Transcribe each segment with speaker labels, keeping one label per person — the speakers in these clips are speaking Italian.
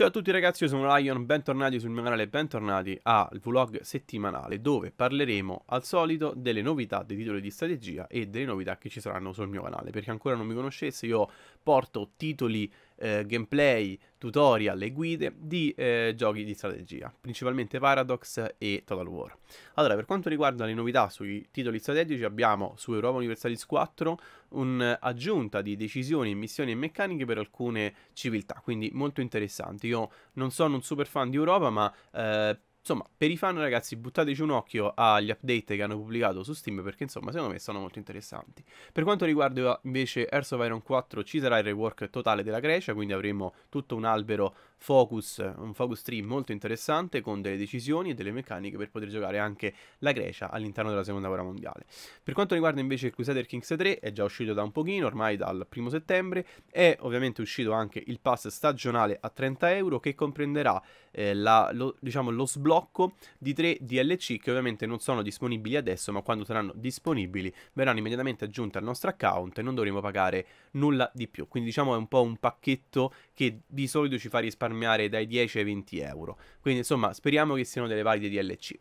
Speaker 1: Ciao a tutti ragazzi, io sono Lion, bentornati sul mio canale, bentornati al vlog settimanale dove parleremo al solito delle novità dei titoli di strategia e delle novità che ci saranno sul mio canale perché ancora non mi conoscesse io porto titoli eh, gameplay, tutorial e guide di eh, giochi di strategia, principalmente Paradox e Total War. Allora, per quanto riguarda le novità sui titoli strategici, abbiamo su Europa Universalis 4 un'aggiunta di decisioni, missioni e meccaniche per alcune civiltà, quindi molto interessanti. Io non sono un super fan di Europa, ma eh, Insomma, per i fan ragazzi buttateci un occhio agli update che hanno pubblicato su Steam perché insomma secondo me sono molto interessanti. Per quanto riguarda invece Earth of Iron 4 ci sarà il rework totale della Grecia, quindi avremo tutto un albero focus, un focus tree molto interessante con delle decisioni e delle meccaniche per poter giocare anche la Grecia all'interno della seconda guerra mondiale. Per quanto riguarda invece il Crusader Kings 3 è già uscito da un pochino, ormai dal primo settembre, è ovviamente uscito anche il pass stagionale a 30 euro che comprenderà eh, la, lo, diciamo, lo sblocco di 3 DLC che ovviamente non sono disponibili adesso ma quando saranno disponibili verranno immediatamente aggiunte al nostro account e non dovremo pagare nulla di più. Quindi diciamo è un po' un pacchetto che di solito ci fa risparmiare risparmiare dai 10 ai 20 euro. Quindi insomma speriamo che siano delle valide DLC.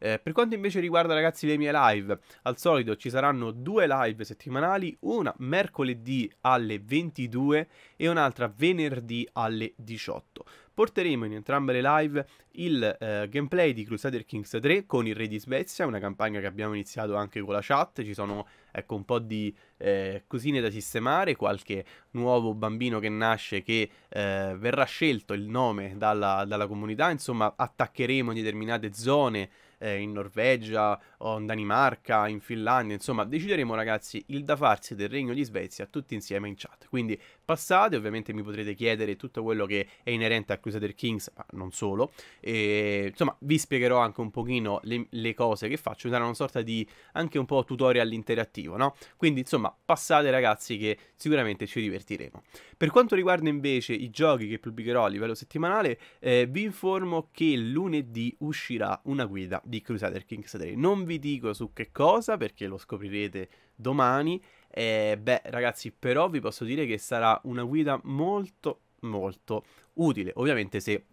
Speaker 1: Eh, per quanto invece riguarda ragazzi le mie live, al solito ci saranno due live settimanali, una mercoledì alle 22 e un'altra venerdì alle 18 porteremo in entrambe le live il eh, gameplay di Crusader Kings 3 con il Re di Svezia, una campagna che abbiamo iniziato anche con la chat, ci sono ecco un po' di eh, cosine da sistemare, qualche nuovo bambino che nasce che eh, verrà scelto il nome dalla, dalla comunità, insomma attaccheremo in determinate zone eh, in Norvegia o in Danimarca, in Finlandia, insomma decideremo ragazzi il da farsi del Regno di Svezia tutti insieme in chat. Quindi passate, ovviamente mi potrete chiedere tutto quello che è inerente a Crusader Kings, ma non solo, e insomma vi spiegherò anche un pochino le, le cose che faccio, sarà una sorta di anche un po' tutorial interattivo, no? Quindi insomma passate ragazzi che sicuramente ci divertiremo. Per quanto riguarda invece i giochi che pubblicherò a livello settimanale, eh, vi informo che lunedì uscirà una guida di Crusader Kings 3. Non vi dico su che cosa perché lo scoprirete domani. Eh, beh, ragazzi, però vi posso dire che sarà una guida molto, molto utile. Ovviamente se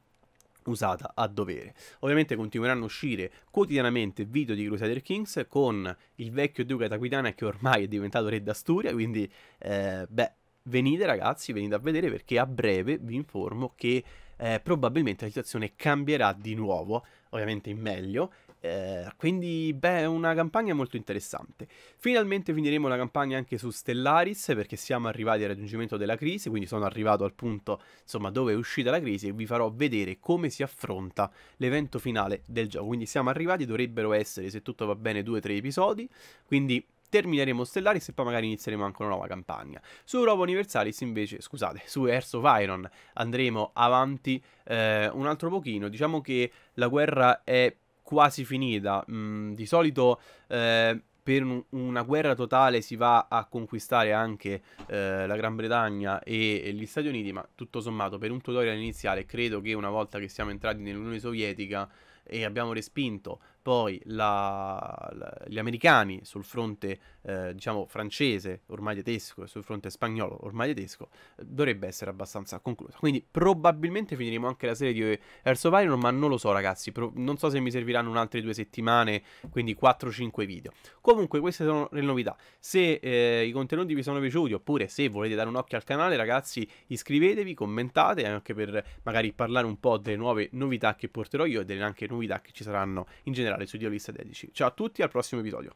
Speaker 1: usata a dovere. Ovviamente continueranno a uscire quotidianamente video di Crusader Kings con il vecchio duca Taquitana che ormai è diventato re d'Asturia, quindi eh, beh, venite ragazzi, venite a vedere perché a breve vi informo che eh, probabilmente la situazione cambierà di nuovo, ovviamente in meglio, eh, quindi, beh, è una campagna molto interessante. Finalmente finiremo la campagna anche su Stellaris, perché siamo arrivati al raggiungimento della crisi, quindi sono arrivato al punto, insomma, dove è uscita la crisi e vi farò vedere come si affronta l'evento finale del gioco. Quindi siamo arrivati, dovrebbero essere, se tutto va bene, due o tre episodi, quindi... Termineremo Stellaris e poi magari inizieremo anche una nuova campagna. Su Europa Universalis invece, scusate, su Earth of Iron andremo avanti eh, un altro pochino. Diciamo che la guerra è quasi finita. Mm, di solito eh, per un, una guerra totale si va a conquistare anche eh, la Gran Bretagna e, e, gli Stati Uniti, ma tutto sommato per un tutorial iniziale credo che una volta che siamo entrati nell'Unione Sovietica e abbiamo respinto poi la, la, gli americani sul fronte eh, diciamo francese ormai tedesco e sul fronte spagnolo ormai tedesco dovrebbe essere abbastanza conclusa quindi probabilmente finiremo anche la serie di Earth of Iron ma non lo so ragazzi Pro non so se mi serviranno un'altra due settimane quindi 4-5 video comunque queste sono le novità se eh, i contenuti vi sono piaciuti oppure se volete dare un occhio al canale ragazzi iscrivetevi commentate anche per magari parlare un po' delle nuove novità che porterò io e delle anche novità che ci saranno in generale generale su Idealista ed Edici. Ciao a tutti, al prossimo episodio.